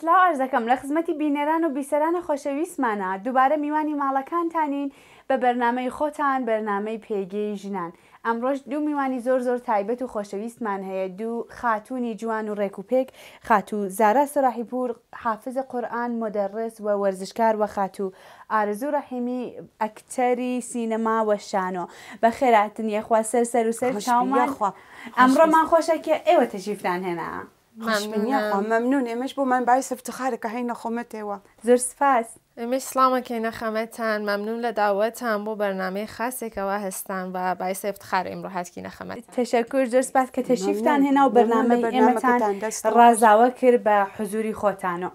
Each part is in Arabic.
سلااو ئەرزەکەم لە خزمەتی بینەران و بیسەرانە خۆشەویستمانە دووبارە میوانی ماڵەکانتانین بە بەرنمەی خۆتان بەرنمەی پێگەی ژنان. ئەمڕۆژ دوو میوانی زۆر زۆر تایبەت و خۆشەویستمان هەیە دوو خاتونی جوان و ڕێکوپێک خاتوو زارا سراحیپور حافزە قورآن مدەڕس و وەرزشکار و خاتوو ئارزوو ڕەحیمی ئەکتەری سینەما وە شانۆ بە خێراتن یەخوا سەر سەر و سەر چاومان ئەمڕۆمان خۆشە کە ئێوە تەژیفتان هێنا. ممنونم ممنون امش بو من باعث که هینا خومت ایوا زر سفاس امش که هینا خمتن ممنون هم بو برنامه خاصی که هستن و باعث افتخار امروحت که که نخمتن تشکر زر سفاس که تشیفتن هینا و برنامه امتن رازاوه کر به حضوری خوتانو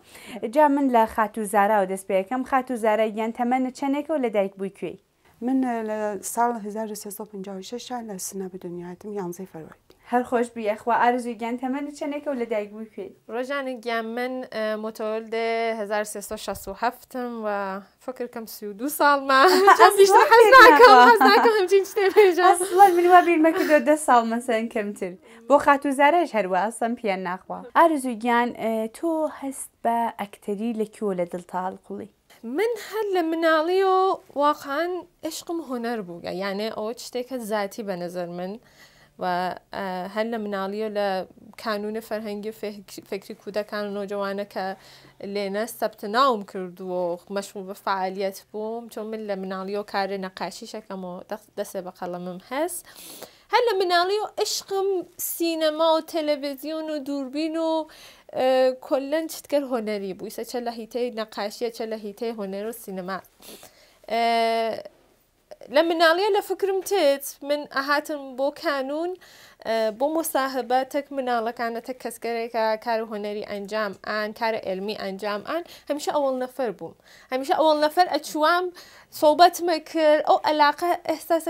جا من لخاتو زارا و دست بیکم خاتو زارا یعن تمن چنک و لدرک بوی کوی من سال 1356 لسنه به دنیا هتم یانزه فروردین هر خوش بیه ارزوی گن تمن چنه که ولد اگوی پی روژان گن من متولد 1367 و فکر کم دو سال ما چون بیشتر حز نکم حز نکم همچین چنه اصلا من و که که ده سال مثلا کمتر بو خطو زرش هر اصلا پیان نخوا گن تو هست با اکتری لکی ولد التال من هل منالیو واقعا و اشقم عشقم هنر یعنی یعنی چی تک ذاتی به نظر من. و هل من ل کانون فرهنگی فکری کودکان و نوجوانه که لینا ثبت نام کرد و مشغول به فعالیت بوم چون من من کار نقاشی شکم و دست به قلمم هست حالا من عشقم سینما و تلویزیون و دوربین و کلا چتکر هنری بو چه لحیته نقاشی چه لحیته هنر و سینما لما نالي لفكر متت من أهاتن بو كانون بۆ کس مناڵەکانەتە کەسگەرێکە کار انجام ئەنجام کار علمی ئەلمی ئەنجام ئان هەمیشە ئەوڵ نەفەر بووم هەمیشە ئەوڵ نەفەر ئەچوام سوبەتمە کرد ئەو ئەلاقە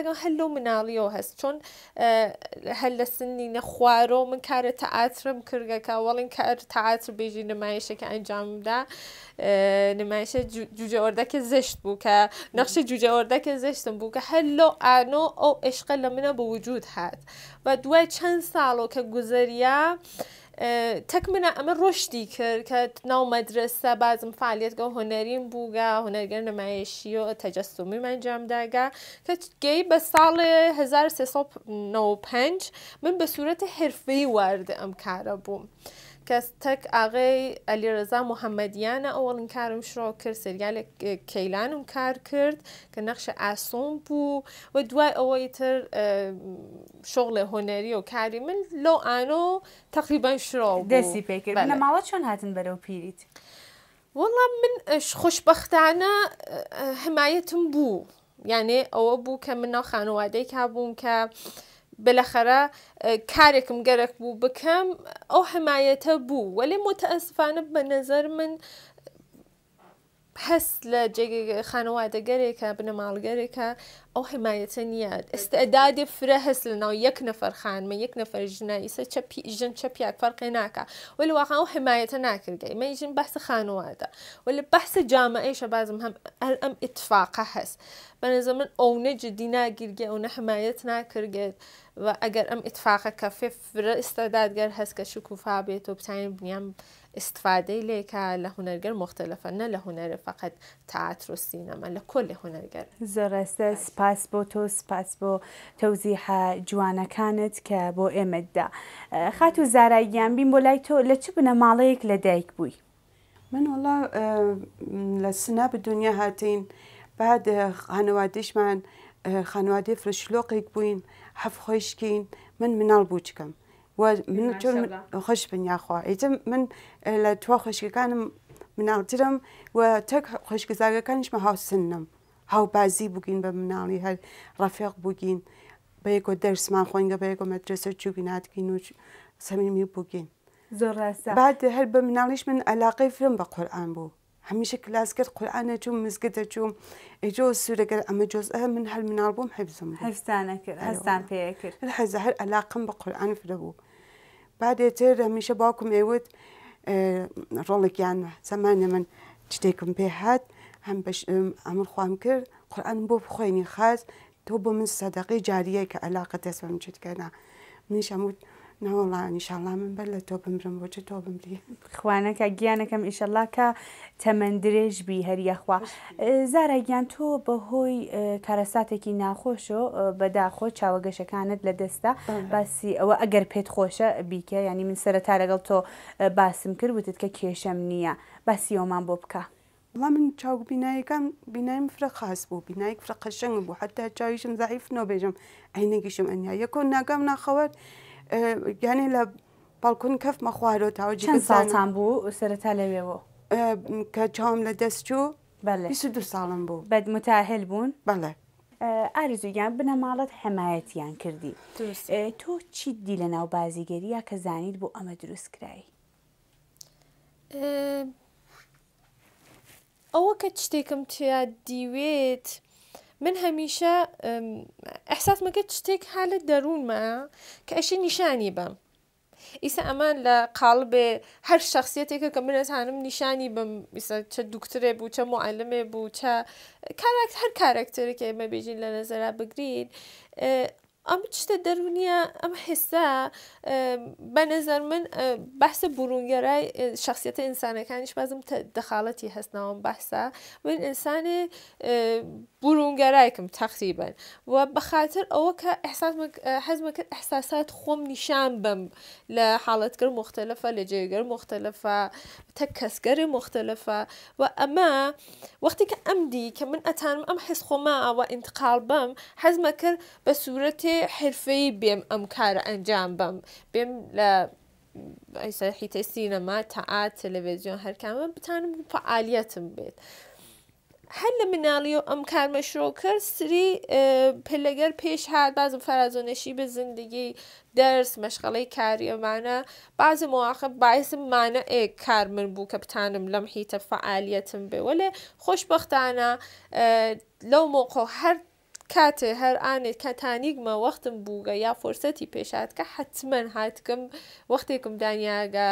کنم هەلو مناڵیەوە هەست چۆن هەل لە سنی نەخوارۆ من کارە تەعاترم کردگەکە وەڵین کار تەعاتر بێژی نمایشەکە ئەنجامدا نمایشە جوجە ئۆردەکە زشت بوو نقشه نەخشی جوجە ئۆردەکە زشتم بوو کە هەلو ئانۆ ئەو عشقە لە منە وجود هست. و دوای چند چەند که کە گوزەریە تەک منە ئەمە ڕۆشتی کرد کە ناو مەدرسە بازم هنریم هنەرین و هنەرگەر نمایشی و تەجەسومی منجامداگە کە گەی بە سال 1995 من به صورت حرفی وارد ئەم کارە کەستەک ئاغی ئەلیرەزا محەممەدیانە ئەوڵن کارم شروع کرد سریال کەیلانم کار کرد که نقش ئاسۆم بود و دوای ئەوەی تر هنری هۆنەری و کاری من لۆ ئانۆ تقریبان شڕۆ دەسی پێکرد بله. نەماوە چۆن هاتن بەرەو پیریت والا من خوشببختانە حمایتم بوو یعنی ئەوە بوو که منە خانەوادەی کابووم که بلاخره آه، کارێکم گەرەک بو بکەم او حمایەتە بو وەێ متاسفانه بە نظر من هەست لە خانەوادە گەرێکە بنەماڵگەرێکە او حمایتنیاد استعدادي فره هست لنا یک نفر خان ما يك نفر جنایسه چپی جن چپیاک فرق هناك ولی واقعا او حمایت نکرگی ما يجن بحث خان خانواده ولا بحث جامعه ايش بازم هم ام اتفاق حس من زمان او نجدی نگیرگی او حمایت نکرگی و اگر ام اتفاق كفي فر استعداد هست حس شکوفا بیت و بنيام استفاده لك لهنرجر مختلفة نه لهنر فقط تئاتر و سینما لكل هنرجر زرست سپاس بۆ تۆ سپاس بۆ تەوزیحە جوانەکانت کە بۆ ئێمەتدا خات و زاراییان بین بۆ لای تۆ لە چ بنە ماڵەیەک لە دایک بووی من وڵا لە سنا دنیا هاتین بعد خانەوادەشمان خانواادی فرشلۆقێک بووین هەف خۆشکین من مناڵ و من خۆش بن یاخوا من لە توە خۆشکەکانم مناڵترم و تەک خۆشگەزاگەکانیشمە هاوسنم هاو بازی بگین بە مناڵی هر رفیق بگین به درس من بەیەکۆ دەرسمان خۆنگە بەیەکۆ مەدرسە چوبیناتگین و سەمیمی بگین زۆر بعد هەر بە مناڵیش من علاقه فیلم به قرآن بو همیشه کلاس کرد قرآن قورآانە چوم مزگە دەچوم سوره کرد اما جز ئە من هر هەر مناڵ بووم حەبزم هەستانە کرد هەستان پێ کرد هەزە هەر ئەلاقم بە قورآان فرە بوو بعدێتر هەمیشە باوکم ئێوت اه، ڕۆڵێکیان زمانە من شتێکم پێ هات هەم ئەمر خوام کرد قورآن بۆ بخوێنی خاز تۆ بۆ من سەدەقی جاریە کە ئەلاقە دەست بەم چتکەنا منیشەموت نەوەڵانیشاءله من بەر لە تۆ بمرم بۆچە تۆ بمری خوانەکە گیانەکەم ئیشەلاکە تەمەندرێژ بی هەریەخوا زارە گیان تۆ بەهۆی کارەساتێکی ناخۆشۆ بەداخۆ چاوەگەشەکانت لە دەستا باسی ئەوە ئەگەر پێت خۆشە بیکە ینی من سەرەتا لەگەڵ تۆ باسم کرد وتت کە کێشەم نییە باسیۆمان بۆ بکە. لمن چاو چاوک بینایی کم بینایم فرق خاص بو بینایی فرق شنگ بو حتی چایشم ضعیف نو بیجم عینگیشم انیا یکو ناگم نخواد یعنی لب بالکن کف ما تاوجی تاو چند ساعتم بو سر تلوی بو که چاوم لدست چو بله دو سالم بو بعد متاهل بون بله یعنی مالت بنەماڵەت حمایەتیان کردی چی دیلن او بازیگری یا که کە زانیت بۆ ئەمە دروستکرایی أو کە شتێکم ديويت من هەمیشە إحساس ما كتشتيك حالە دەروونمە ما كأشي نشاني بم إيسا أمان لە قالبێ هەر شخصیتێکە کە من ئەزانم نیشانی بم چە دوکترێ بوو چە معلمێ بوو چە کاراکت هەر کارکتەرێکی ئەمە بێژین لە نەزەرا بگرین Amicdə dəruniyə, ام حسه به نظر من بحث برونگرای شخصیت انسانه بازم بعضم دخالتی هست نام بحثه و این انسان برونگرای کم تقریبا و بخاطر او که احساس احساسات خوم نشان بم لحالتگر مختلفه لجگر مختلفه تکسگر مختلفه و اما وقتی که دی که من اتانم ام حس خوما و انتقال بم حزم کر به صورت حرفی بێم ئەم کارە ئەنجام بم بێم لە ئەیسەحیتە سینەما تەعات تەلەڤێزیۆن هەرکامە بتانم فعالیتم بێت. هەر لە مناڵی و ئەم کارمەشرۆ کرد سری اه، پلەگەر پێش هاات بازم فەرازۆنەشی بە زندگی دەرس مەشغەڵی کاریەمانە بازم مواقع باسممانە ئێ کار من بوو کە بتانم لەم هیتە فعالیتم بێ وەێ خۆشببختانە اه، لەو مۆقۆ کاتێ هەر ئانێت کە تانیگمە وەختم بووگە یا فرسەتی پێشات کە حتممەن هاتکەم وەختێکم دانیاگە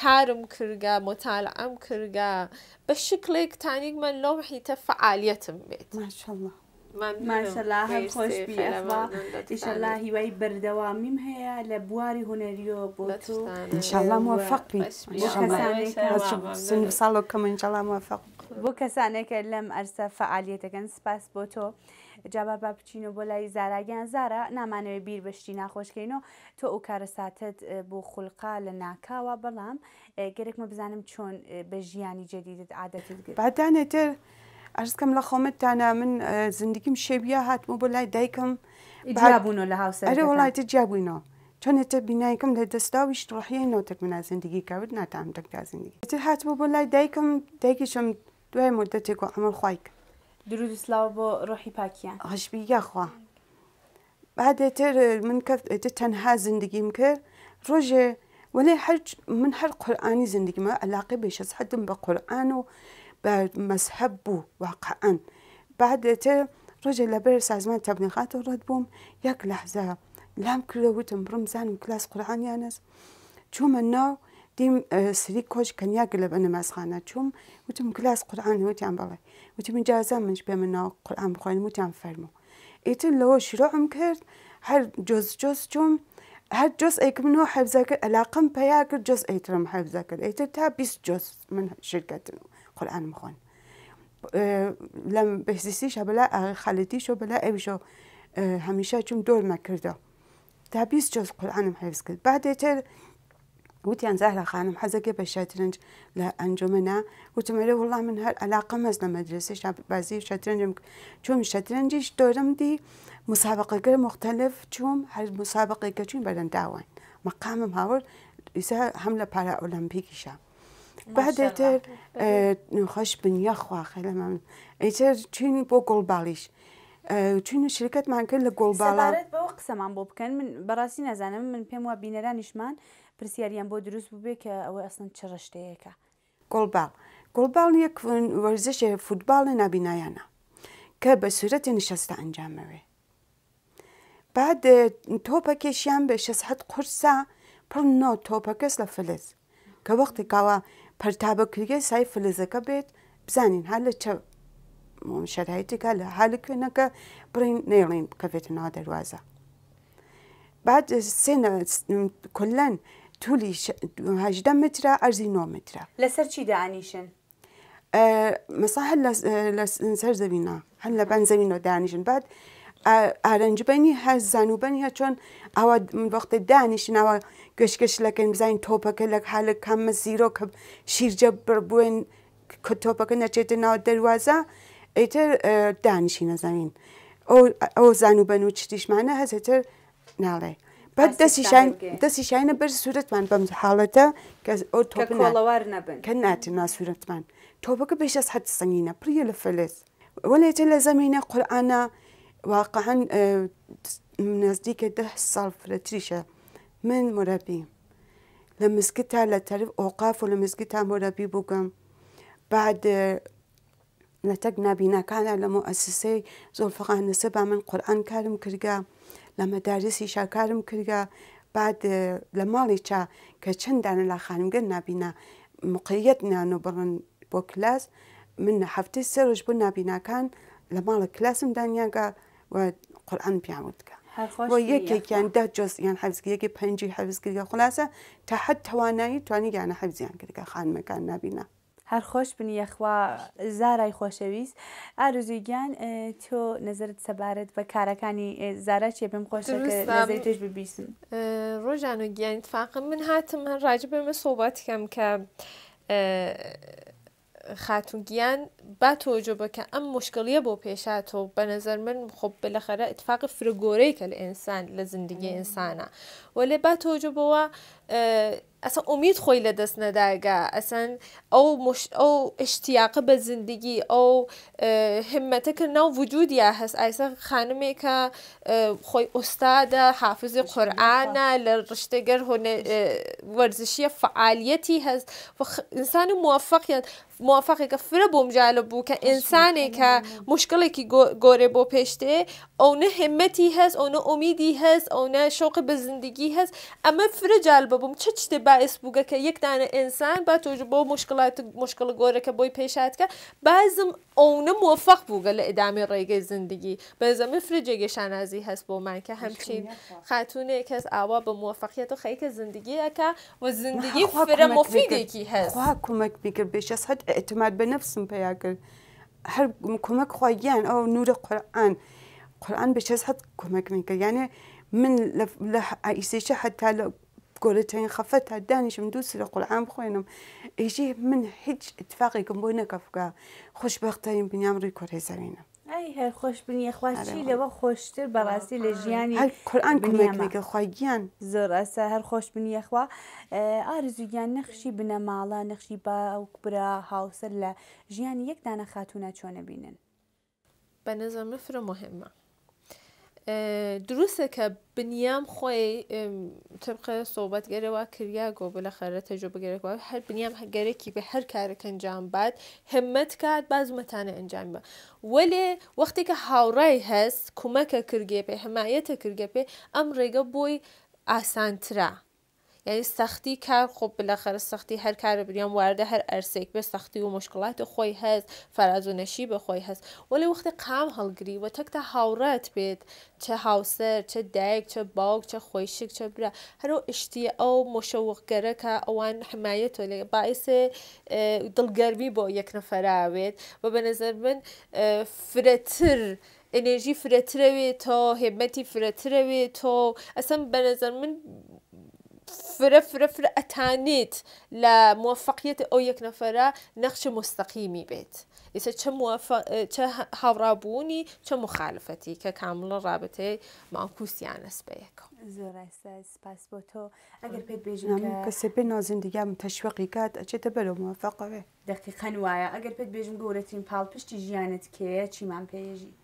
کارم کرگە مۆتال ئەم کرگە بە شکلێک تانیگمە لەوحیتە فعالیتم بێت. ماشەله هەم خۆش ئیشەله هیوای بەردەوامیم هەیە لە بواری هوەریۆ بۆشله موفق ساڵ کەمنجڵ موفق بۆ کەسانێکە لەم ئەرسە فعالیتەکەن سپاس بۆ تۆ. جابا با بچینەوە بۆ لای زاراگەیان زارە نامانەوێت بیر بەشتی ناخۆشکەینەوە تۆ ئەو کارە ساتت بۆ خولقا لە ناکاوە بەڵام گەرەکمە بزانم چۆن بە ژیانی جدیدت عادەتت بادانێتتر. ئاشکەم لە تانا من آه، زندگی شێویە هات مو لای دایکم اره بوون لە هاوسەر ئەرێ وڵاتە جیابووینەوە چونێتە بینایکم لە دەستاویش تک من از زندگی کرد کەوت تک دەکدا زندگی تر هات مو لای دایکم دایکیشم دوای مدت کو ئەمە خواهیک درود سلااو با روحی پاکیان خوا بعد بعدێتر آه، من کەێتە تنها زندگیم کرد ڕۆژێ ولی هر من هر قرآنی زندگی ما علاقه بیش از حدم با قورآن و بعد مذهب بوو واقعا بعدێتە ڕۆژێ لبر سازمان ورد تەبلیغات و ڕەت بووم یەک لەحزە لام کردەوتم ڕمزانم کلاس قورانیانەس چوومە ناو دیم سری کۆش کنیا گلە بە مسخانة چوم وتم کلاس قورآان وتیان بەڵێ وتم جازا منش بێ من ناو قورآان بخۆین وتیان فەرمو ئیتر لەوە شیرۆم کرد هەر جۆز جۆز چوم هەر جۆز ئەیکم منەوە حەبزەکرد ئەلاقم پیا کرد ايترم ئەیترم حەبزەکرد ئیتر تا بیست جۆز من شرکەتن قرآن مخون أه، لم بهزیسیش بلا أه، خالدیش و بلا ایشو أه، همیشه چون دور مکرده تا 20 جز قرآنم حفظ کرد بعد تر وتيان زهرة خانم حزقي بالشطرنج لأنجمنا وتمري والله من هالعلاقة مزنا مدرسة شاب بازي شطرنج شوم الشطرنج دورم دي مسابقة غير مختلف شوم هالمسابقة كشون بدن داوان مقام هاور إذا حملة بارا أولمبيكي شاب بعدێتر خۆش بنیە خواخە لە من ئیتر چین بۆ گڵباڵیش چین شرکتمان کرد لە گۆڵباڵە بەوە قسەمان بۆ بکەن من بەڕاستی نەزانم من پێم وە بینەرانیشمان پرسیاریان بۆ دروست ببێ کە ئەوە ئەسن چڕە شتەیەەکە گۆڵباڵ گۆڵباڵ یەک وەرزشێ فوتبالە نبینایانە کە بە سوورەتی نشەستە ئەنجامەوێ بعد تۆپەکێشیان بە 600 قورسە پڕ نۆ تۆپەکەس لە فلز کە وەختی کاوە پەرتابەکوگە سای فلزەکە بێت بزانین هە لە چە شەرایەتێکە لە حالە کوێنەکە بڕین نێڵین کە بێتە ناو دەواازە. بعد سێنە کلەن تولیهدە مترە ئەرزی نو مترە لەسەر چی دانیشن؟ مەسا هەر لەسەر زەوینا هەر لە بەن زەوینەوە دانیژن بعد ئارنجبنی هەر زانوبەن هە چۆن ئەوە وەختی دانیشنەوە گەشتگەشتەکەن بزین تۆپەکە لە حالە کامە زیرۆکە شیرجە بربووێن تۆپەکە نەچێتە ناوە دەواازە ئیتر دانیشی نەزانین ئەو زانوبەن و چتیشمانە هەزێتر ناڵێ. بەد دەستی شینە بەر سوورەتمان بەم حاڵەتە کە ئەو تۆڵەوار نەبن کە ناتن ناسوورەتمان تۆپەکە بێش حەت سنگینە پرە لە فلس وەلێتە لە زمینە قورآانە واقعا آه، منازديك ده صرف لتريشة من مربي لما سكتها لتعرف أوقاف ولما سكتها مربي بقام بعد نتقنا آه، بنا كان لمؤسسي زلفقان نسبة من قرآن كارم كرقا لما دارسي شا كارم كرقا بعد آه، لما ليشا كشند أنا لخانم قلنا بنا مقيدنا نبرن بوكلاس من حفتي السرج بنا بنا كان لما الكلاس مدانيا و قرآن پیامد که و یکی یعنی ده جز یعنی حفظ کرد یکی پنجی حفظ کرد خلاصه تحت حد توانایی توانی یعنی حفظ یعنی کرد خان مکان نبینه هر خوش بنی یخوا زارای خوشویست آرزوی گن تو نظرت سبارت و کارکانی زارا چی بیم خوش که نظرتش توش ببیسن روژانو فقط فقط من هاتم من راجب صحبت کم که خاتونگیان با توجه به که ام مشکلیه با پیشات و به نظر من خب بالاخره اتفاق فرگوری که انسان لزندگی انسانه ولی با توجه به اصلا امید خوی لدست ندارگه اصلا او, مش... او اشتیاق به زندگی او همته که نو وجود یا هست ایسا خانمی که خوی استاد حافظ قرآن لرشتگر هنه ورزشی فعالیتی هست و انسان موفق موفقی که فره بوم جالب بو که انسانی که مشکلی که گوره بو پشته اونه همتی هست اونه امیدی هست اونه شوق به زندگی هست اما فر جالب بوم چه چه باعث بوگه که یک دانه انسان با تجربه مشکلات مشکل گوره که بوی پیشت که بعضم اونه موفق بوگه ادامه رایگه زندگی بعضم فر جگه شنازی هست با من که همچین خاتونه که از اوا به موفقیت و خیلی زندگی که و زندگی فر مفیدی کی هست کمک اعتماد به نفس پیدا هر کمک خواهیان او نور قرآن قرآن به چیز حد کمک میکرد یعنی من لح عیسیش حتی قولتين خفت دانش من دوست دوس قرآن خوينم ایجی من هج اتفاقي كم بوينك أفقا خوش بختين بنيامري زمینم هەر خۆش بنیە خواشی لەوە خۆشتر بەڕاستی لە ژیانی کورآان کومێکێکە خۆگییان زۆر ئەسا هەر خۆش بنیەخوا ئارزوگیان نەخشی بنەماڵە نەخشی باوکبرا هاوسەر لە ژیانی یەکدانە خاتونە چۆنە بینن بە نەزەمە فرە مهمە دروستە کە بنیام خۆی تبقە سۆبەت گەرەوە کریا گۆ بە لە خەرە تەجۆ بگەرەوە هەر بنیام هەگەرێکی بە هەر کارێک ئەنجام بات هەممەت کات بازمەتانە ئەنجام بە وەلێ وەختی کە هاوڕای هەست کومەکە کرگێ پێ هەمایەتە کرگە پێ ئەم ڕێگە بۆی ئاسانترا یعنی سختی کار خب بالاخره سختی هر کار بریم وارده هر ارسیک به سختی و مشکلات خوی هست فراز و نەشی بە خۆی هەست وەلی وختی قام گری و تک تا حورت بید چه هاوسەر چه دیگ چه باگ چه خویشک چه برا هر اشتی او مشوق گره که اوان حمایت ولی باعث باعیس اه، با یک یەک نەفەراوێت و به نظر من اه، فرتر انرژی فرتره فرەتر. تو فرەترەوێت فرتره هێمەتی تو اصلا به نظر من فره فره فره اتانیت ل او یک نفره نقش مستقیمی بید. یسه چه موفق چه هاورابونی چه مخالفتی که کاملا رابطه معکوسیان است به زور است پس با تو اگر پید بیجن که کسی به نازن دیگه تشویقی کرد چه تبلو موفقه دقیقا وایا اگر پید بیجن گورتیم پال پشتی جیانت که چی من پیجی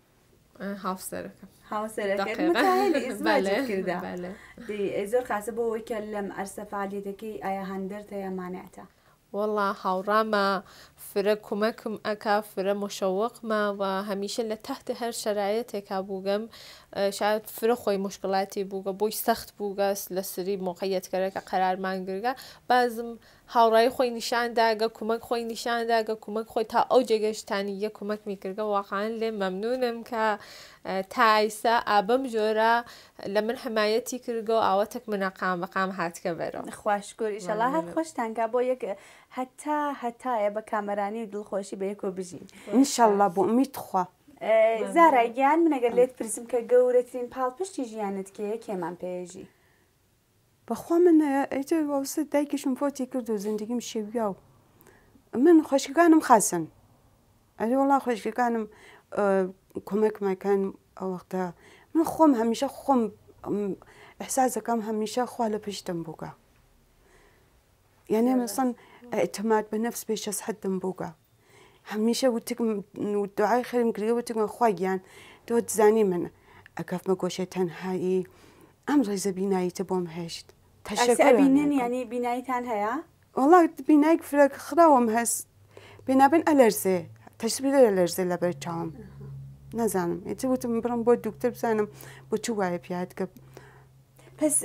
حافظة حوصلة متهيألي اسمها كذا بله دي بله. زور خاصة بو يكلم أرسى فعاليتكي أيا هندرت يا مانعته والله هاوراما فرە کومەکم ئەکا فرە مشەوەقمە و همیشه لتحت هر شرعيتك ابو بووگەم شاید فرە خۆی مشکلاتی بووگە بۆی سەخت بووگەس لە سری مۆقعەتکەرەکە قەرارمانگرگە بازم هاوڕای خۆی نیشانداگە کومەک خۆی نیشانداگە کومەک خۆی تا ئەو جێگەشتانی یە کومەک میکردگە واقعان لێ مەمنونم کە تایسا ئابم جۆرە لە من حمایەتی کردگە و ئاوەتەک منەقام بەقام هاتکە بەرەوە خوشکور ئیشەڵا هەر خۆشتانگا بۆ یەک هەتا هەتایە بە کامەرانی و دڵخۆشی بە یەکۆ بژین انشەڵە بۆ میتخوا. زارای گیان منەگەر لێت پرسم کە گەورەترین پاڵ پشتی ژیانت کێ کێمان پێژی بەخوا من ئەیتەوەوسە دایکشم فۆتی کرد و زندگیم شێویا و من خۆشکەکانم خاسن ئەلی وڵا خۆشکەکانم کۆمەکمەکان ئەوەختە من خۆم هەمیشە خۆم ئەحسازەکەم هەمیشە خوا لە پشتم بووگە یعنی مسن ئەتمات بە نەفس پێشەس حدم بووگە همیشه وقتی دعای خیلی مکرده وقتی من خواهیم داد زنی من اگر ما گوشه تنهایی امضا از بینایی تبام هشت تشکر اصلا از بینایی یعنی بینایی تنهایی؟ والا بینایی فرق خدا وام هست بینا بن آلرژی تشبیه داره آلرژی لب رچام نه زنم یه من برام با دکتر بزنم با چو وای پیاد کب پس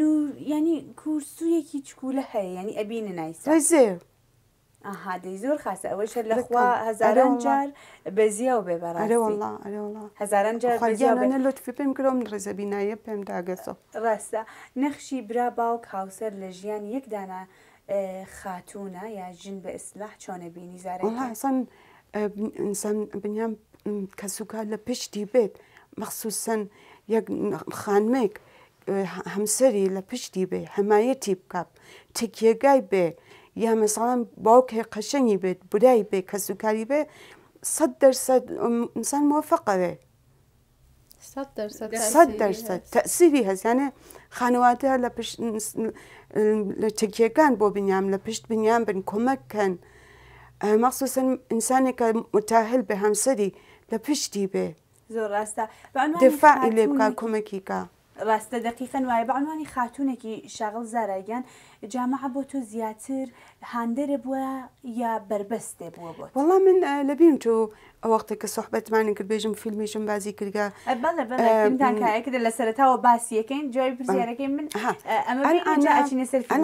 نو یعنی کورسی یکی چکوله هی یعنی ابین نیست. اها دي زور خاصة اول شيء الاخوة هزاران جار بزيا وببراسي اره والله اره والله هزاران جار بزيا وببراسي انا لطفي بهم كلهم رزا بناية بهم داقصو راسا نخشي برا باوك هاوسر لجيان يك دانا آه، خاتونة يا جن بإصلاح چون بيني زارك والله اصلا آه، انسان بنيام كسوكا لبش دي بيت مخصوصا يك خانمك آه، همسري لبش دي بيت حمايتي بكاب تكيه بيت یا مثلا باوک قشنگی بێت برای بێ کەس کاری بێ صد دەرسەد انسان موفقه بێ صد دەرسەد تەسیری هەزیانە خانەواتە لە لە لپشت بۆ بنیام لە پشت بنیان بن کمک کن. مخصوصا متاهل که هەمسەری به همسری بێ زۆر ڕاستە دفاعی کمکی دقیقاً دەقیقەن وایە بەعنوانی خاتونێکی شاغڵ زارایگەن جامعە بۆ تۆ زیاتر هندر بووە یا بربەستێ بووە بۆ وڵام من اه، تو وقتی که صحبت معنی کرد بێژم فیلمیشم بازی کردگا اه، بەڵێکە و سەرتاوە باسیەکەین جای پرزیارەکەی من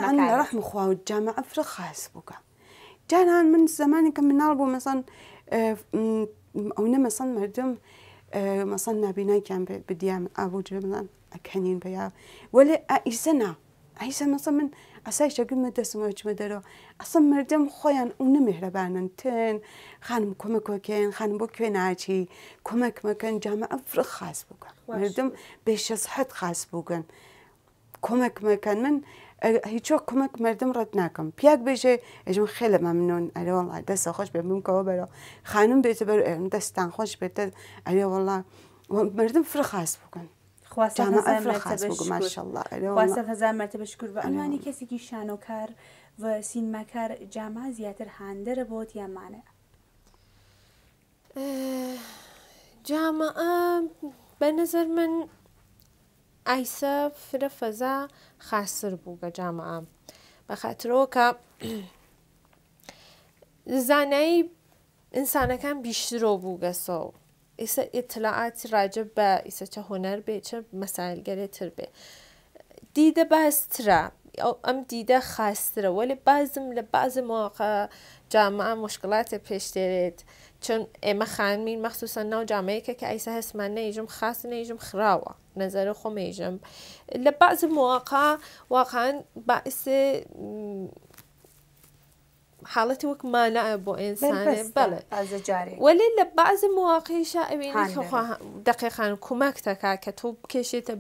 ئەمە ڕحم خواوت جامە ئەفرە خاص بووکە جانان من زمانی که من بوو مەسان اه، ئەو نە مردم مثلا نبینایان کم بدیم جێ بڵان کنین بیا ولی عیسی نه عیسی مثلا من اصلا شگل مدرسه ما چه اصلا مردم خویان اون مهربانن تن خانم کمک کن خانم بکن ناچی کمک مکن جمع فرق خاص بکن مردم به شصحت خاص بکن کمک مکن من هیچو کمک مردم رد نکم پیک بشه اجم خیلی ممنون علی والله دست خوش به ممکن برا خانم بیت بر دستان خوش بیت علی والله مردم فرق خاص بکن خواست هزار مرتبه شکر خواستم هزار مرتبه شکر و هنی کسی که شانو کر و سین مکر جمع هنده رو بود یا معنی جامعه به نظر من ایسا فر فضا خاصر بوگە جامعام خاطر که زنه ای انسانکن بیشتر رو بوده سو ise إطلاعات راجع به ایسا چه هنر به چه مسائل گره تر به دیده بستره او ام دیده خاستره ولی بعضم لبعض مواقع جامعه مشکلات پیش دارد چون اما خانمین مخصوصا نو جامعه که که ایسا هست من نیجم خاص نیجم خراوه نظر خو میجم لبعض مواقع واقعا باعث حالتي وك ما بۆ ئینسانێ بڵێ وەلی لە بعض مواقعی شاعبینی دقیقان کومەک دەکا کە تۆ بکێشێتە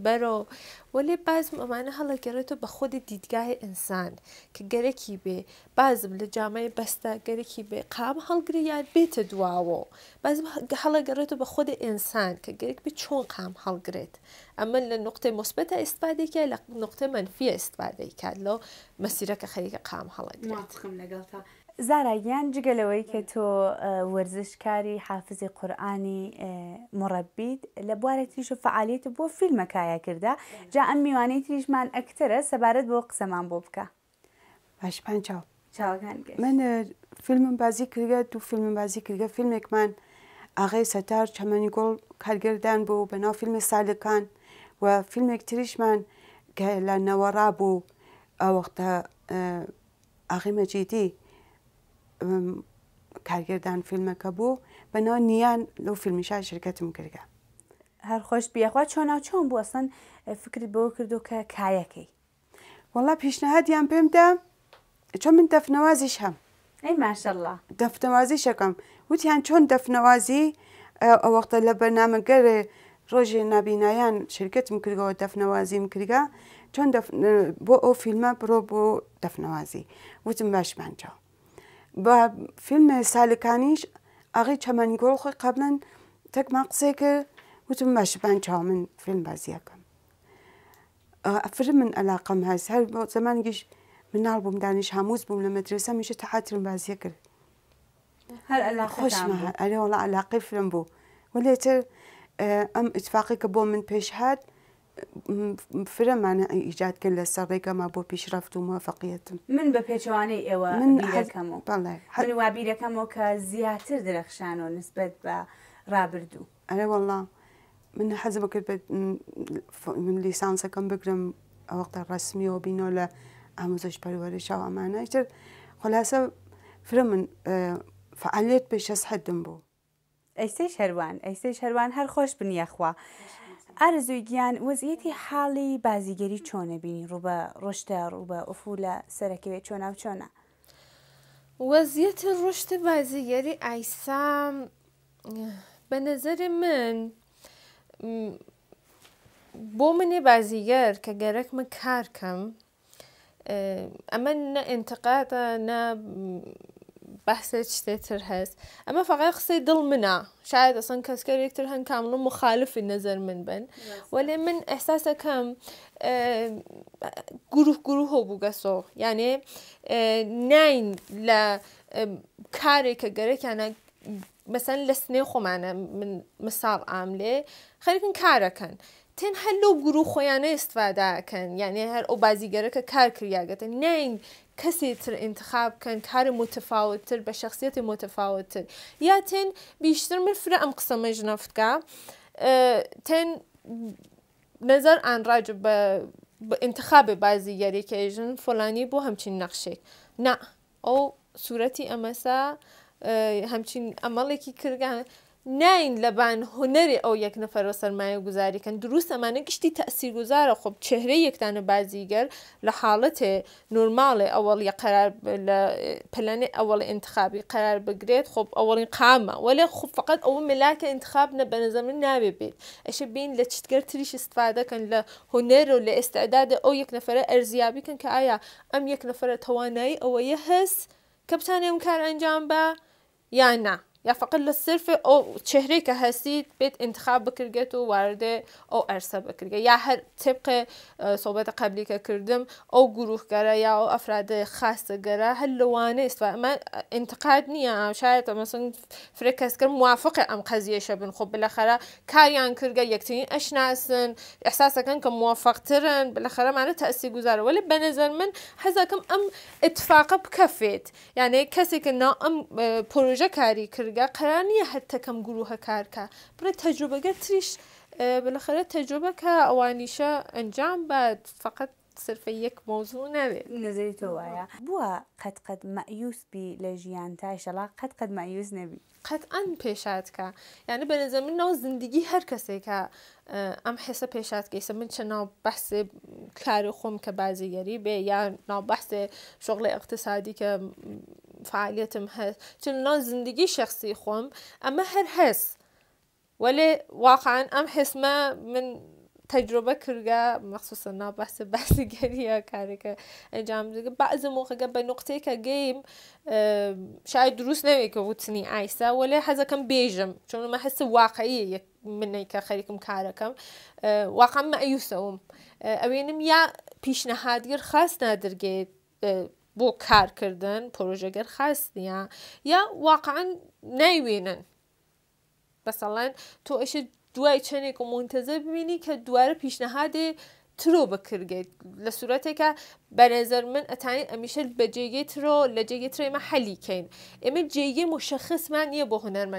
و لێ بازم ئەمانە هەڵەگەڕێتەوە بە خودی دیدگاهی ئینسان کە گەرەکی بێ بازم لە جامای بەستە گەرەکی بێ قام هەڵگری یان بێتە دواوە بازم هەڵەگەڕێتەوە بە خودی ئینسان کە گەرێک بێ چۆن قام هەڵگرێت ئەمە لە نقطی مثبتە ئیسپادێکە لە نقطەی منفیە ئیسپادەیکات لەو مەسیرەکە خەریکە قام هەڵەگرێت لەگەڵ تا. زارا یان جگەلەوەی کە تۆ وەرزشکاری حافزی قورآانی مڕبیت تیش بوارە و فعالیت بۆ فیلمەکایە کرده جا ئەم میوانەی تریژمان بو سەبارەت بۆ قسەمان بۆ بکە باشپان چاو من فیلم بازی کرده تو فیلم بازی اک من آقای سەتار چەمەنی گول کارگردان بو بنا فیلم سالکان و فیلم اکتریش من لە لنوارا بوو وقتا آقای مجیدی کارگەردان فیلمەکە بوو بەنەوە نیان لەو فیلمیشا شرکتم کردگە هەر خۆش بیاخوا چۆنا چۆن بوو ئەسەن فکرت بەوە کردو کە کایەکەی وڵا پیشنەهاتیان پێمدا چۆن من دەفنەوازیش هەم ئەی ماشله دەفتەوازی شەکەم وتیان چۆن دەفنەوازی ئەوەختە لە بەرنامەگەرێ ڕۆژێ نبینایان شرکتم کردەوە دەفنەوازیم کردگە چۆن بۆ ئەو فیلمە بڕۆ بۆ دەفنەوازی وتم باشمانچەوە بە فیلمە سالەکانیش ئاغی چەمەنیگۆڵ خۆی قبلا تک مقصه که وتم باشه چاو چامن فیلم بازی بازیەکەم ئەفرم من علاقم هست ئەلاقم هەست هەر بۆ زمانگیش مناڵ بووم دانیش هەمووز بووم لە مەدرسە میشە تەحاترم بازیە کرد خۆشمە ئەلێ علاقه فیلم بو ولی تر اه، ام اتفاقی که بۆ من پیش هد فرەمانە ئیجادکەن لە سەڕێکەمە بۆ پیشرفت و موفقیتم من من پێچوانەی ئێوە من وابيره حەکەم و هەروابیرەکەمەوە نسبه زیاتر درەخشانەوە نسبت بە ڕابردوو ئەرە وڵا من حەزم کرد بە من لیسانسەکەم بگرم ئەوەختە ڕسمیەوە بینۆ لە ئامۆزش پەروەریشەوە ئەمانایتر خلاصە فرە من فعالیت پێشەس حەدم بوو ئەیسەی شەروان شروان هر خوش بني اخوه ئارزوویگیان وضعیتی حاڵی بازیگەری چۆنە بینی به رشد رو به افول ئۆفولە چونه و چونه؟ وضعیت رشد بازیگری ایسام به نظر من بۆ منێ بازیگەر کە گەرەکمە کم اما نه انتقاد نه بحثت شتیتر هست اما فقط قصه دل منه شاید اصلا کس کاریکتر هن کاملا مخالف نظر من بن ولی من احساس کم اه، گروه گروه ها بوگسو یعنی اه، نین ل اه، کاری که گره کنه مثلا لسنه خو من مثال عامله خیلی کن کار کن تنها لو گروه خویانه استفاده کن یعنی هر او بازیگره که کار کریاگت نه کسی تر انتخاب کن کار متفاوت تر به شخصیت متفاوت تر یا تن بیشتر من فرام قسمه جنفت که تن نظر ان راج به انتخاب بعضی یاری که ایجن فلانی بو همچین نقشه نه او صورتی امسا همچین عملی که کرگه نین لەبان هوەری ئەو یەک نەفەرە سەرمایە گوزاریکەن دروست ئەمانە گشتی تەسییر گوزارە خۆب چهرە یەکتانە بازیگەر لە حاڵەتێ نورمالێ ئەوەڵ یە قرار لە پلانێ ئەوەڵی انتخابی قرار بگرێت خۆب ئەوەڵین قامە وەێ خوب فقط ئەوە ملاکە انتخاب نە بەنەزە من نابێ بێت ئەشە بین لە چتگەر تریش استفادەکەن لە هوەر و لە ئێستعدادە ئەو یەک نەفرە ئەرزیابیکەن کە ئایا ئەم یەک نەفرە توانایی ئەوەیە هەست کە بتانێ ئەم کار ئەنجام بە یان نا. یا فقط لصرف او چهره که هستید بیت انتخاب بکرگت تو وارد او عرصه بکرگه یا هر طبق اه، صحبت قبلی که کردم او گروه گره یا او افراد خاص گره هل لوانه است و اما انتقاد نیا شاید مثلا فرکس کرد موافق ام قضیه شبن خب بالاخره کاریان کرگه یکتین اشناسن احساس کن که موافق ترن بالاخره معنی تأثیر گذاره ولی به نظر من حزاکم ام اتفاق بکفید یعنی کسی که نا ام اه، پروژه کاری کرد کارگا قرار نییە کم گروه کار که برە تجربه گتریش بالاخره تجربه که آه، ئەوانیشە انجام بعد فقط تقصر فيك موزونه نزلت وايا بوا قد قد مأيوس بي لجيان تايش تايشلا قد قد مأيوس نبي قد ان پیشاتکە یعنی بەنەزە من ناو زندگی هەر کەسێکە ئەم حێسە پێشاتکەیسە من چە ناو بەحسێ کاری خۆم کە بازیگەری يعني یا بحث شغل اقتصادي اقتصادی فعاليتم هس هەست چون ناو زندگی شخصی خۆم ئەمە هەر هەست ولی واقعا ئەم حسمە من تجربه کرده مخصوصا نه بحث بحثگری یا کاری که انجام دیگه بعض موقع به نقطه که گیم شاید درست نمی که وطنی ایسا ولی حضا کم بیجم چون ما حس واقعی منی که کار کم واقعا مأیوسم اوینم یا پیشنهادگر خاص با کار کارکردن پرۆژەگەر خاص یا واقعا نیوینن مثلا تو اشه دوای چنه که منتظر ببینی دوار پیشنهاد ترو ترو بکرگێت که به نظر من ترو لجیگه ترو رو حلی کن جێگە جیگه مشخص ئێمە جێگە یه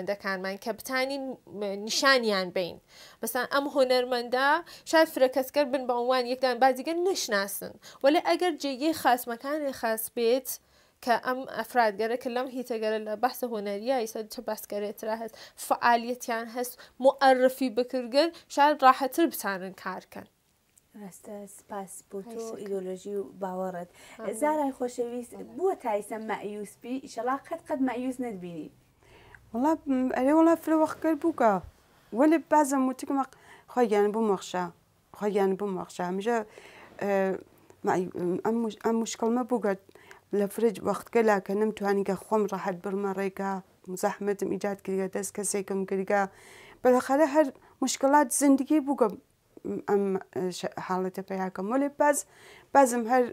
نییە کن من که بتانین نیشانیان بین مثلا ام هوەرمەندە شای فرەکەسکەر بن یک عنوان یەکدان نشناسن ولی اگر ئەگەر خاص مکان خاص بیت کە ئەم ئەفرادگەرە کە لەم هیتەگەرە لە بەسە هوەریایی سەر چه بەسکەرێترا هەست فعالیتیان هەست مؤرفی بکردگەر شاید ڕاحەتر بتانن کارکەن. ڕاستە سپاس بۆ تۆ ایدولوژی و زرای بو بی باوەڕت زارای خۆشەویست بووە تایسە والا شەڵا قەت قەت مەیوس نبینی وڵا ئەرێ وڵا فرەوەخکرد بووکە وەێ بازە وتکمە خۆیان بوو مەخشا خۆیان بوو مەخشا هەمژە ئەم مشکڵمە بووگەت لە فرج وەختکە لاکە نمتوانیکە خۆم ڕاحت برمە ڕێگا مزەحمەتم ئیجاد کردگە دەست کەسێکم کردگا بەدەخەرە هەر مشکلات زندگی بووگە ئەم حاڵەتە پیاکەم وەێ باز بازم هەر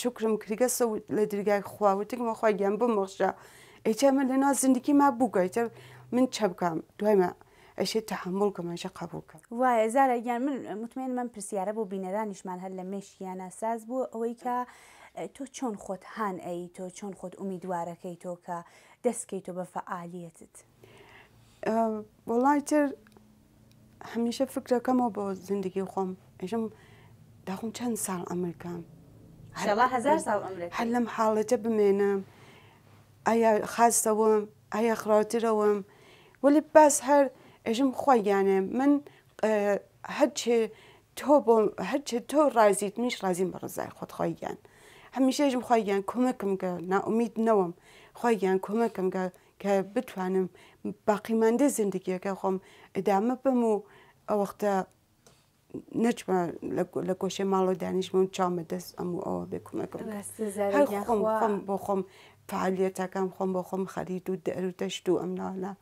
شکرم کردگە سەوت لە دررگای خواوتێکمە خخوای گیان بمەخشا ئەیچەمە لەنا زندگی ما بووگەیتە من چە بکەم دوایمە. ئەشێ تحمل کە مەژە قبولکە وایە زارە گیان من مطمئن من پرسیارە بۆ بینەرانیشمان هەر لە مێشیانە ساز بوو ئەوەی کە تو هن چۆن خۆت هاان ئەی تۆ چۆن که تو که کە که تو به فعالیتت والای تر فکر کم با زندگی ایشم چند سال خۆم هزار هزار عمل. ساڵ حلم حالتا بمینم، ایا بمێنم ئایا ایا خراتی روم ولی بس هر، ایشم خواهی یعنی من هەرچێ تو بۆ هەرچێ تو ڕازیت رازیم برای خود خواهی همیشه هەمیشە خواهیم خۆیان یعنی کۆمەکم کە ناومید نەوەم خواهیم یعنی کمک که کە بتوانم باقیماندە زندگیەکە خۆم ادامه بم و وقتا نەچمە لە کۆشێ ماڵۆ دانیشمە و چامە دەست ئەم و ئەوە خم خم فعالیت کنم، خم با خۆم خرید و در و ئەم ناڵە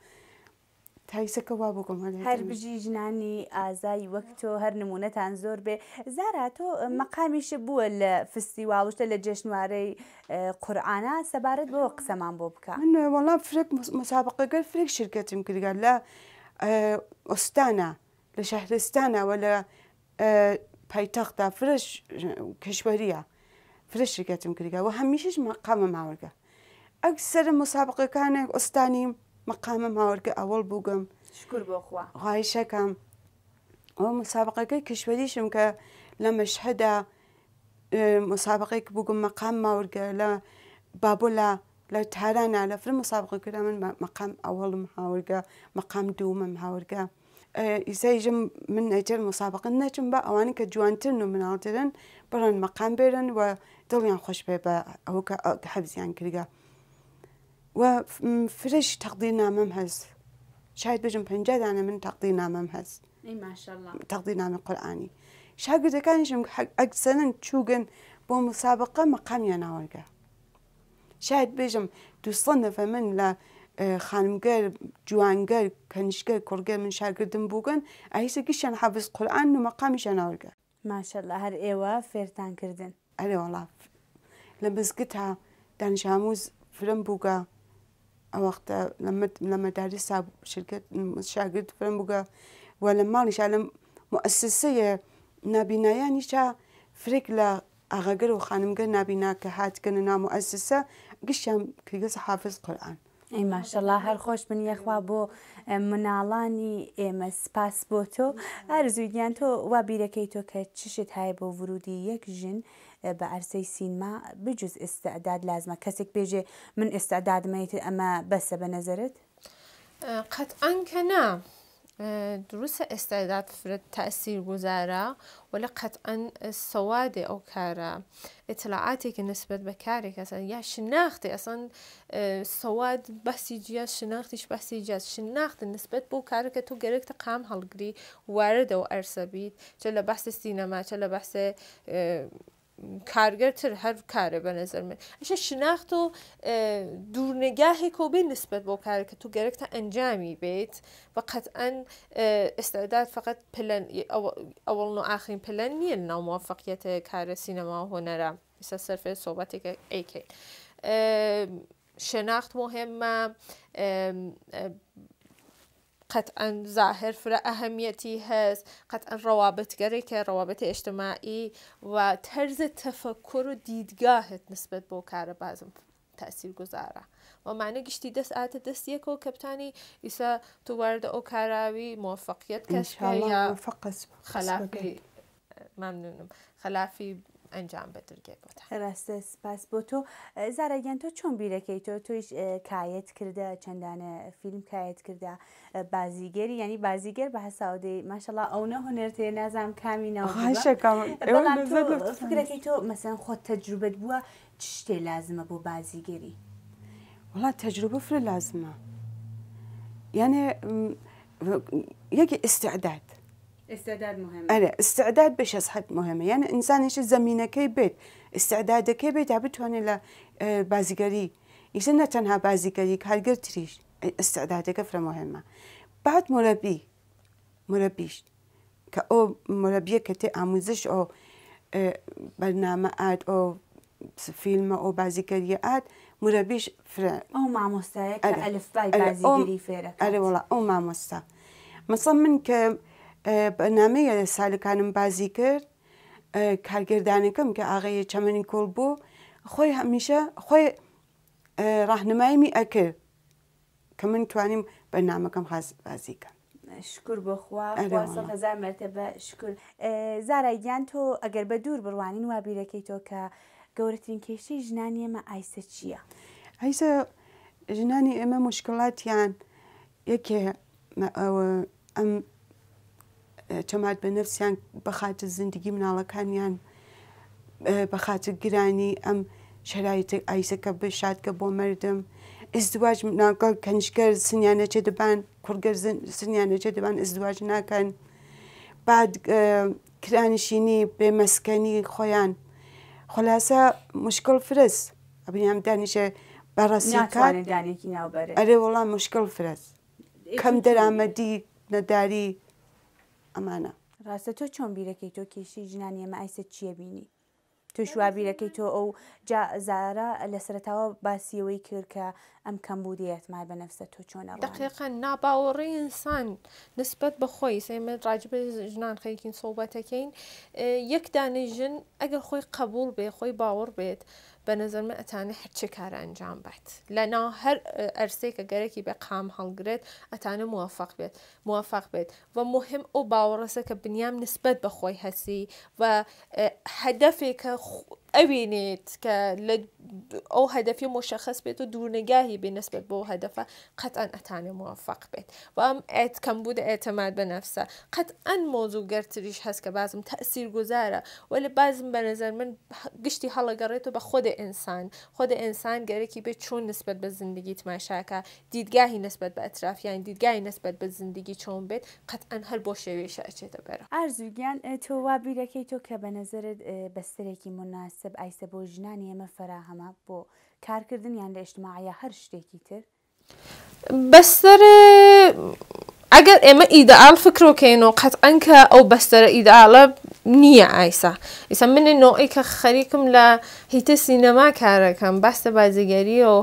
تایسەکە وا بۆ گۆمە هەر بژی ژنانی ئازایی وەکتۆ هەر نمونەتان زۆر بێ زارا تۆ مەقامیش بووە لە فستیواڵشتە لە قرآن اه، قورآە سەبارەت بۆ قسەمان بۆ بکە من اه، فرق مسابقه گل فرق شرکتم کردگە لە اه، ئۆستانە لە شەهرستانەوە ولا پایتخت فرش کشوەریە فرش شرکتم کردگە و همیشه مقام مەقامە اکثر مسابقه کانه استانیم مقام اول ماورگە ئەوڵ بووگم غایشەکەم ئەو مسابقەکەی کشوەریشم مسابقه که مەشهدا مسابقەیەك بووگم مەقام که لە بابولا لە تارانە لە فر مسابقە کرا من مقام ئەوڵم هاورگە مەقام دوومم هاورگە ئیسایژم من ئەجر مسابقه نەچم با اوانی که جوانتر و مناڵترن بڕن مەقام بێرن و دڵیان خۆش بێ بە ئەوکە حبزیان کرده وفريش تقدينا ممهز شاهد بجم بنجاد أنا من تقدينا ممهز إي ما شاء الله تقدينا من قرآني شاهد قد كانش أجسنا تشوقن بمسابقة مقام يا ناورقة شاهد بجم تصنف من لا آه، خانمگەر جوانگەر کەنجگەر کوڕگەر من شاگردم بووگەن ئەهیسەگیشیان حافظ قورآن و مەقامیشان ئەوەرگە ماشەله هەر ئێوە فێرتانکردن ئەرێ وڵاف لە مزگت ها دانشاموز فرم بووگە وقتها لما لما تدرسها شركة شاگرد فرم بوگا ولا مانش علم مؤسسية نابينايا نيشا فريك لا أغاقر وخانمقر نابينا كهات كننا مؤسسة قشام كيقص حافظ قرآن ئەی ماشەله هەر خۆش من یەخوا بۆ مناڵانی ئێمە سپاس بۆ تۆ ئارزوویان تۆ وا بیرەکەی تۆ کە چشت هاە بۆ ورودی یەک ژن بعرسي سينما بجزء استعداد لازمه كسك بيجي من استعداد ما اما بس بنزرت قەت ئەنکە نا. دروسە ئێستادا فرد تاسیر گوزارە ولا قەتعەن السواد او كارا ئطلاعاتێکی نسبت بە کارێک ئەسن یا اصلا ئەسن اه، سەواد بەسی جیا شناختیش بەسی جات شناخت نسبت بۆ کارەکە تۆ گەرەکتە قام هەڵگری واردە و ئەرسەبیت چە بحث بەسە سینەما چە کارگرتر هر کاره به نظر من اشه شناخت و دورنگاهی که به نسبت با کاری که تو گرکت انجامی بیت و قطعا استعداد فقط پلن اول و آخرین پلن نیه کار سینما و هنرم مثل صرف صحبت که ای که شناخت مهمه قطعا ظاهر فر اهمیتی هست قطعا گره که روابط اجتماعی و طرز تفکر و دیدگاهت نسبت به کار بعض تأثیر گذاره و معنی گشتی دست آت دست یک و کپتانی ایسا تو وارد او کاراوی موفقیت کشکه یا خلافی ممنونم خلافی انجام راست است پس چون تو تو تو چون بیره که تو تویش کایت کرده چندان فیلم کایەت کردە بازیگەری ینی بازیگەر بە هەساودەی ماشەڵا ئەو نە هوەرتێ نازام فکره که تو مثلا خود تجربت چ لازمه لازمه بو بازیگری؟ والا تجربه فر لازمه یعنی یک استعداد. استعداد مهم أنا استعداد باش صحب مهمه يعني انسان ايش زمینه کی بیت استعداد کی بیت بتوانی الى آه، بازیگری ايش انا تنها بازیگری کارگر تریش استعداده کفر مهمه بعد مربي مربيش که او مربی کتی آموزش آه، او برنامه اد او فيلم او اد مربيش فرع او مع مستاك الف باي بازيكري فيرا اري والله او مع مستا مصمم ك بەنامەیە لە سالەکانم بازی کرد کارگردانەکەم کە ئاغەیە چەمەنی کۆڵ بوو خۆی هەمیشە خۆی ڕاهنمایمی ئەکرد کە من توانیم بەنامەکەم حاز بازیکەم شکر بخوازار مرتبە شکر زارایگیان تۆ ئەگەر بە دوور بڕوانین وابیرەکەی تۆ کە گەورەترین کێشەی ژنانی ئێمە ئایسە چییە؟ ئەیسە ژنانی ئێمە مشکلاتیان یەکێ ئەم چەمات بە نەفسیان بەخاتە زندگی مناڵەکانیان بەخاتە گرانی ئەم شرایط ئایسەکە بشادکە بۆ مردم ئزدواج ناکەڵ کەنجگەر سنیانەچێ دەبان کوورگەر سنیانەچێ دەبان ئزدواج ناکەن بعد کرانشینی بێمەسکەنی خۆیان خلاصە مشکل فرست ئەبینیان دانیشە بەڕاستیەکان ئەرێ وەڵام مشکل فرست کەم دەرامەدی نەداری ئەمانە ڕاستە تۆ چۆن بیرەکەی تۆ کێشی ژنانی ئەمە ئایسە چییە بینی تو شوابیرەکەی تۆ ئەو زارە لە سەرتاوە باسیەوەی کرد کە ئەم کەم بوو دێتمای بە نەفسە تۆ چۆن دقیقا ناباوەڕی ئینسان نسبت بەخۆی سێمە ڕاجب ژنان خەیکین سوبەتەکەین یەک دانەی ژن ئەگەر خۆی قبول بێ خۆی باوەڕ بێت. به نظر من اتانی هر چه کار انجام بد لنا هر عرصه که گره به قام حال گرد اتانی موفق بید موفق بید و مهم او باورسه که بنیام نسبت به خوی هستی و هدفی که ئەوینێت که ل... او هدفی مشخص بید و نگاهی به نسبت او هدف، قطعا اتان موفق بید و هم ات کم بود به به قطعا موضوع موضوع گرتریش هست که بعضم تأثیر گذاره ولی بعضم به نظر من گشتی به خود انسان خود انسان گره که به چون نسبت به زندگی که دیدگاهی نسبت به اطراف یعنی دیدگاهی نسبت به زندگی چون بید قطعا هر هەر بۆ بره ئەچێتە تو و تۆ تو که به نظر نظرت که مناسب؟ مناسب ئایسە بۆ ژنانی ئێمە فەراهەمە بۆ کارکردنیان لە ئشتماعە هەر شتێکی تر بەسەر ئەگەر ئێمە ئیدەعاال فکرۆکەین و قەت ئەنکە ئەو بەستەرە ئیدەعاالە نییە ئایسا ئیسا منە نۆئی کە خەریکم لە هیتە سینەما کارەکەم بەستە بازیگەری و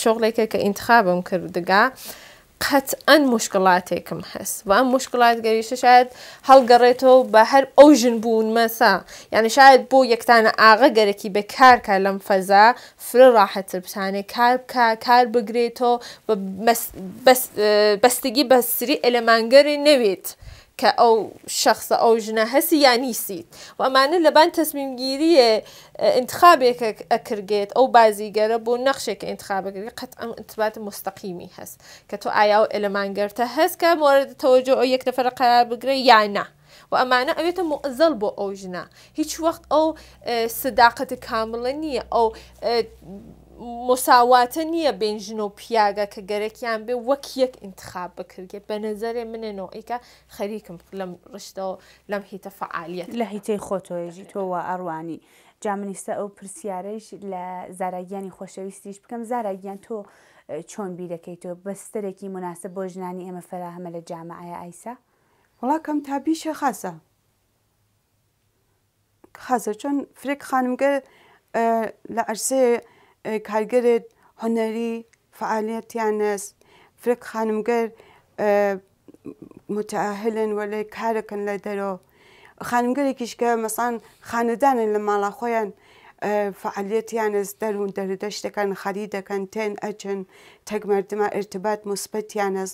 شغڵێکە کە ئینتخابم کردگا. قەت ئەن مشکلاتێکم هەست و ئەم مشکلات گەریشە شاید هەڵگەڕێتەوە بە هەر ئەو ژن بوون مەسا یعنی شاید بۆ یەکتانە ئاغا گەرەکی بەکارکە لەم فەزا فر ڕاحەتتر بتانێ کار بکە کار بگرێتەوە بەستگی بەسری ئەلەمانگەری نەوێت. کە شخص أو جنا ژنە هەسی یا نیسییت و ئەمانە لەبان تەسمیمگیریە انتخابێکە أو ئەو بازیگەرە بۆ نەخشێکە انتخابگەری قەت ئەم انتبات مستەقیمی هەست کە تۆ ئایا و ئەلەمانگەرتە هەست کە مورد تەوەجۆ ئەو یەک نەفرە قرار بگرێ یانا. و ئەمانە ئەوێتە مزەل بۆ ئەو ژنا هیچ وەخت ئەو سەداقەتی اه، کامڵە نییە ئەو مساواتە نییە بێنژن و پیاگە کە گەرەکیان بێ وەک یەک انتخاب بکردێت بە نظرێ منێ نۆئیکە خەریکم لەم ڕشتەوە لەم هیتە فعالیت لە هیتەی خۆتۆێژی تۆوە ئەڕوانی جامنیستە ئەو پرسیارەش لە زاراگیانی خۆشەویستیش بکەم زاراگیان تۆ چۆن بیرەکەی تۆ بەستەرێکی مناسب بۆ ژنانی ئێمە فەراهەمە لە جامعایە ئایسا وڵاکەم تابیشە خاسە خازە چۆن فرێک خانمگە لە ئەرسەیە اه، کارگەرت هوەری فعالیتیان نست فرق خانمگەر اه، متعاهلن وە لێ کارەکەن لە دەرەوە خانمگەرێکیش کە مەسان خانەدانن لە ماڵا خۆیان اه، فعالیتیانز دەرون دەردەشتەکان خەری دەکەن تێن ئەچن تەگمەردمە ئرتبات مثبتیانەز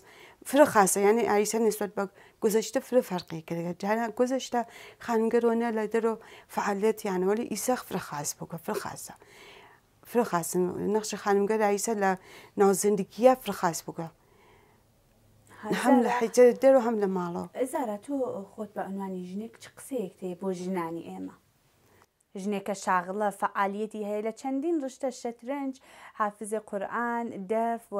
فرە خاصە یانی ئاریسە نسبت بە گذشته فرە فەرقی کردگە جانا گذشتە خانگەرۆنە لە دەرۆ فعالیتیانەوەلی ئیسەخ فرە خاص بووکە فرق خاصه فرخاسن نقش خانمگە دایسە لە ناو زندگیە فرخاس بقى هەم لە حیجە دەر و هەم تو خود بعنوان تۆ خۆت تي ئەنوانی ژنێک چ قسەیەک تێ بۆ ژنانی ئێمە ژنێکە شاغڵە فعالیەتی هەیە لە چەندین كتير إنسان حافزە آه، قورآن هر و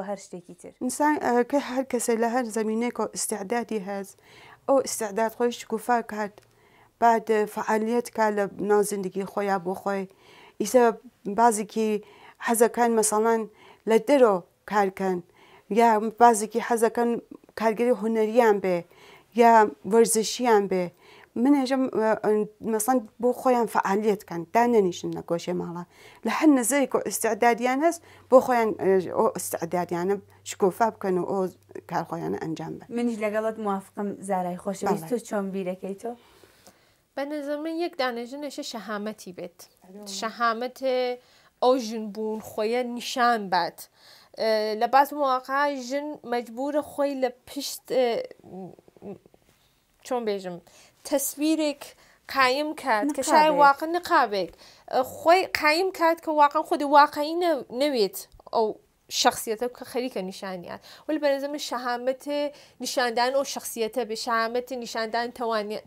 استعدادي شتێکی أو استعداد خوش كفاك هاد بعد فعاليتك على لە ناو زندگی خۆیان ئیسە بازێکی مثلاً مەسەڵان رو کار کن یا بعضی بازێکی حەزەکەن هنری هم به یا هم به من بو مەسەند فعالیت کن دانه دا نەنیشن مالا لحن ماڵە که استعدادیان هست ئستعدادیان هەست بۆ استعدادیان ئستعدادیانە شکوفه بکن و ئۆ کارخۆیانە ئەنجام بن منیش لەگەڵت موافقم تو چون بیره که بیرەکەی به بە یک یەک دانەژنەشە شەهامەتی بێت شەهامت ئەو ژن بوون خۆیە نیشان بات. لە باس مواقع ژن مەجبورە خۆی لە پشت چۆن بێژم تەسویرێک قایم کات کە شای واقع نقابێک خۆی قایم کات کە واقعا خودی واقعی نەوێت ئەو شخصیت خیلی که نشانی هست ولی به نظرم شهامت نشاندن او شخصیت به شهامت نشاندن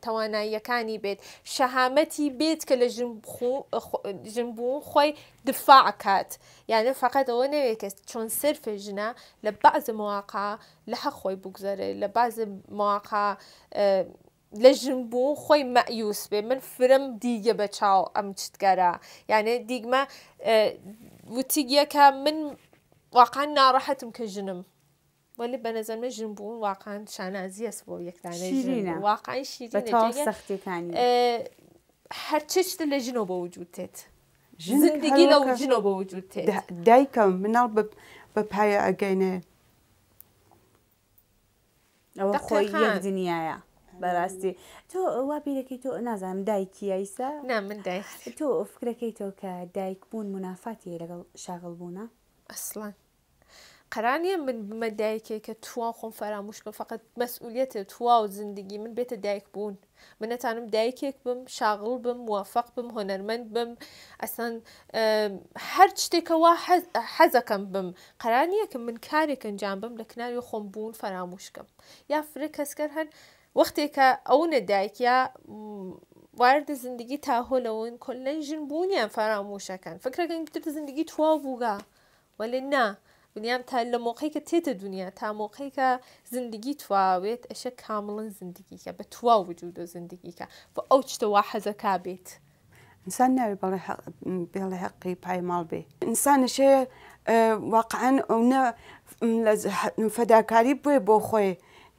توانایی کانی بید شهامتی بید که لجنبون خوی دفاع کات یعنی فقط او نوی که چون صرف جنا لبعض مواقع لحق خوی بگذاره لبعض مواقع اه، لەژن بوو خۆی مەیوس بێ من فرم دیگه دیگە بە چاو ئەم چتگەرە و تیگه که من واقعا ناڕەحەتم کە ژنم ولی بەنەزەمە شیرینه بوون واقعان شانازیە بۆ یەکدانە واقعی شیرینەختەکانی هەرچشت اه، لە با وجود وجودێت زندگی لە جنو با وجود منال دایکەم مناڵ بە پایە ئەگەینێ ئەوە خۆی یەک دنیاە. بەڕاستی تۆ وابیرەکەی تۆ نازانم دایکی نه من دایک فکره که تو که دایک بوون منافاتی لگل شغل بوونە؟ اصلا قرانيه من مدايكي كتوا خون فراموش کن فقط مسؤوليه تو و زندگي من بيت دايك بون من نتوانم دایکێک بم شاغل بم موافق بم هۆنەرمەند بم اصلا هر ئەسان هەر شتێکەوە حزكم بم قەران نییە کە من کارێک ئەنجام بم لە بون فراموش كم يا فرك اسكر هن وقتي كا اون دايك يا وارد زندگي زندگی تاهۆلەوەن کلەن ژن بوونیان فراموشەکەن فکرەکەن تر زندگي تو بووگا وەێ نا. دنیام تا ل موقعی که تیت دنیا تا موقعی که زندگی تو آوید اش کاملا زندگی که به تو وجود زندگی که و آوچت زندگیکە بە انسان نه بله بێت. ئسان ناوێت بەڵێ بێڵێ حەقی پایماڵ بێ. ئینسانشێ واقعان ئەوە فداکاری بێ بۆ خۆی.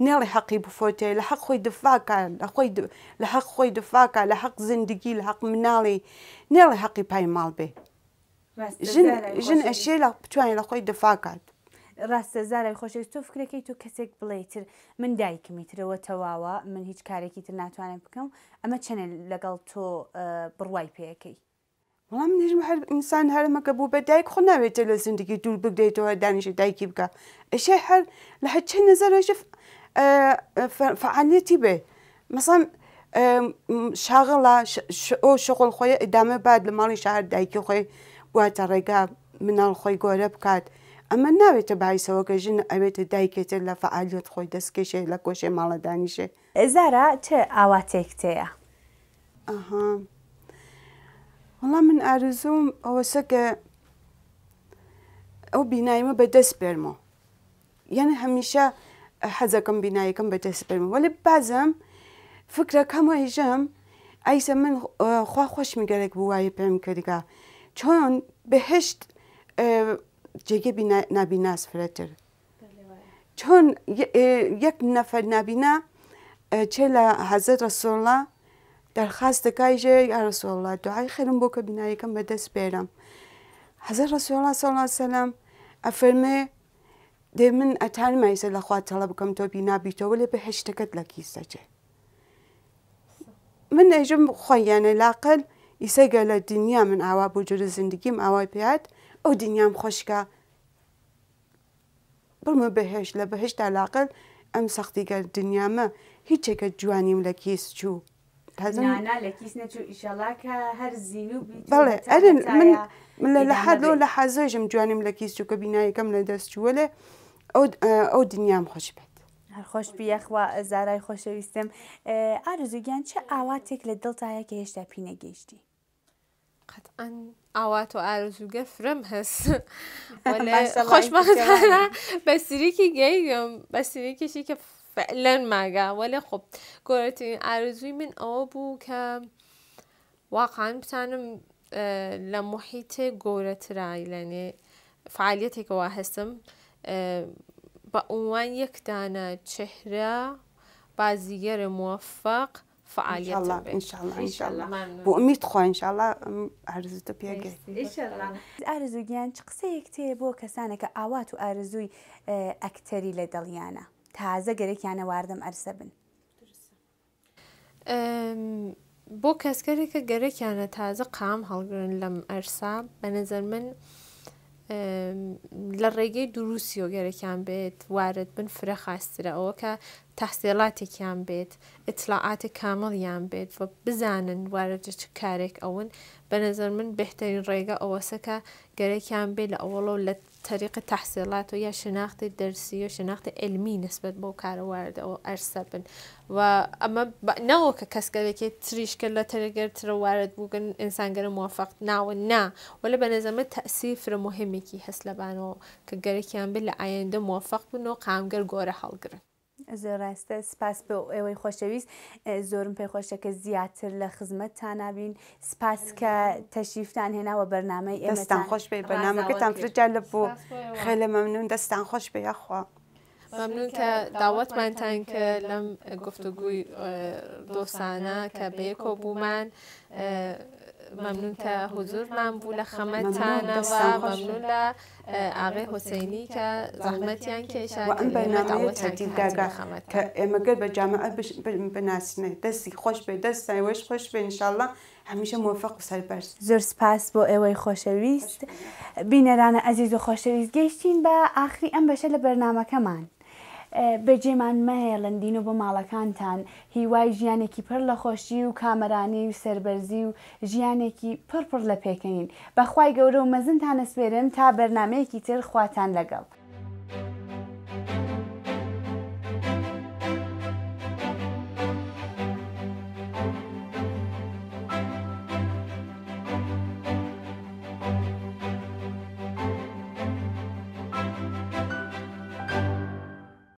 نێڵی حەقی بفۆتێ لە حەق خۆی دفاکە لە لحق خوی دفاع کن لحق زندگی لحق منالی مناڵی نێڵی پای مال بی جن جن اشي لا بتواني لا خوي دفاع کرد ڕاستە زارای خۆشەویست تۆ فکرەکەی تو کەسێک بڵێتر من دایکمیترەوە تەواوە من هیچ کارێکی تر ناتوانێت بکەم ئەمە چەنە لەگەڵ تۆ بڕوای پێەکەی بەڵام نژم هەر ئینسان هەرمەکە بوو بە دایک خۆ ناوێتە لە زندگی دوور بگرێتەوە دانیشی دایکی بکە ئەشێ هەر لە هەر چەند نەزەرش فعالەتی بێ مەسان او شغل خۆی ئەدامە بعد لە ماڵی دایکی خۆی واتە ڕێگا مناڵ خۆی گۆرە بکات ئەمە ناوێتە باعیسەوە کە ژن ئەوێتە دایکێتە لە فعالیت خۆی دەستکێشێ لە کۆشێ ماڵەدانیشێ زارا تيا اها والله من ئارزوم ئەوەسە کە ئەو بینایمە بەدەست بێرمەوە یعنی هەمیشە حەزەکەم بینایەکەم بەدەست بێرمەوە وەلی بازم فکرەکەم هێژەم ئایسە من خوا خۆشمیگەرێک بووایە بيم کردگا چون بهشت جگه نبینه از فرتر چون یک نفر نبینه چه حضرت رسول الله درخواست کایجه یا رسول الله دعای خیرم بو که بینایی به دست بیرم حضرت رسول الله صلی الله علیه وسلم افرمه ده من اتان مایسه لخواه طلب کم تو بینا بیتو ولی به هشتکت لکیسته چه من اجم یعنی لاقل ئیسەگە لە دنیا من ئاوا بۆ جرە زندگیم ئاوای پێات ئەو دنیام خۆشکە بمە بەهێش لە بەهشتا لاقل ئەم سەختیگە دنیامە هیچێکە جوانیم لە کیس چوو. بەڵێ ئەرن من من لە لو لە حەزۆژم جوانیم لە کیس چووکە بینایەکەم لە دەست چووە لێ ئەو دنیام خۆش بێت. خوش و زرای خوش زارای خۆشەویستم ئارزوگیان چه ئاواتێک لە که کە هێشتا پینەگەیشتی قطعا اوات و ئارزوگە فرم بسیری کی گیگم بسیری کشی که فعلا مگه ولی خب گورتین ئارزووی من او بو کە واقعان بتانم لە رای گۆرەترای یعنی فعالیتی که هەستم بە ئەوان یەکدانە چهرە بازیگەرە موفق بۆ ئەمیت خۆینشاءله ئارزتە پێگەیت ئارزوگیان چ قسەیەک تێ بۆ کەسانێکە ئاوات و ئارزووی ئەکتەری لە دڵیانە تازە گەرەیانە واردەم ئەرسە بن بۆ کەسگەرێکە گەرەیانە تازە قام هەڵگرن لەم ئەرسا بە نەزەر من لە ڕێگەی دروسیۆ گەرەیان بێت وارد بن فرە خاسترە ئەوە کە تەحسیێڵاتێکیان بێت ئەتلاعاتێک کامەڵیان بێت و بزانن وارەجە چ کارێک ئەون بەنظر من بهترین ڕێگە ئەوەسەکە گەرەیان بێت لە ئەوڵە لە طریق تحصیلات و یا شناخت درسی و شناخت علمی نسبت به کار وارد و ارسه بن و اما نه که کس کرده که تریش کرده ترگر تر وارد بودن انسان گره موفق نه و نه ولی به نظام تأثیر فر مهمی که هست لبانو که گره که هم بله آینده موفق بن قامگر گوره حال گرن زۆر به سپاس بە ئێوەی خۆشەویست که پێی خۆشە کە زیاتر که خزمەتتان نبین سپاس و برنامه ایمتن دستان خوش بی برنامه که تنفر جلب بو خیلی ممنون دستان خوش بی اخوا ممنون که لم گفتگوی دو گفتوگوی که به بەیەکۆ من. ممنون که حضور من بول خمت تن و ممنون آقای حسینی که زحمتی ان کشید و این برنامه تدید درگاه که مگر به جامعه بناسنه دستی خوش به دست وش خوش به انشالله همیشه موفق و سرپرست زور پاس با اوی خوشویست بینران عزیز و خوشویست گشتین به آخری ام بشه برنامه کمان بەجێمان مەهێڵن دین و بۆ ماڵەکانتان هیوای ژیانێکی پڕ لە خۆشی و کامەرانی و سربەرزی و ژیانێکی پڕپڕ لە پێکەین بەخوای گەورە و مەزنتان ئەسوێرم تا بەرنمەیەکی تر خواتان لەگەڵ.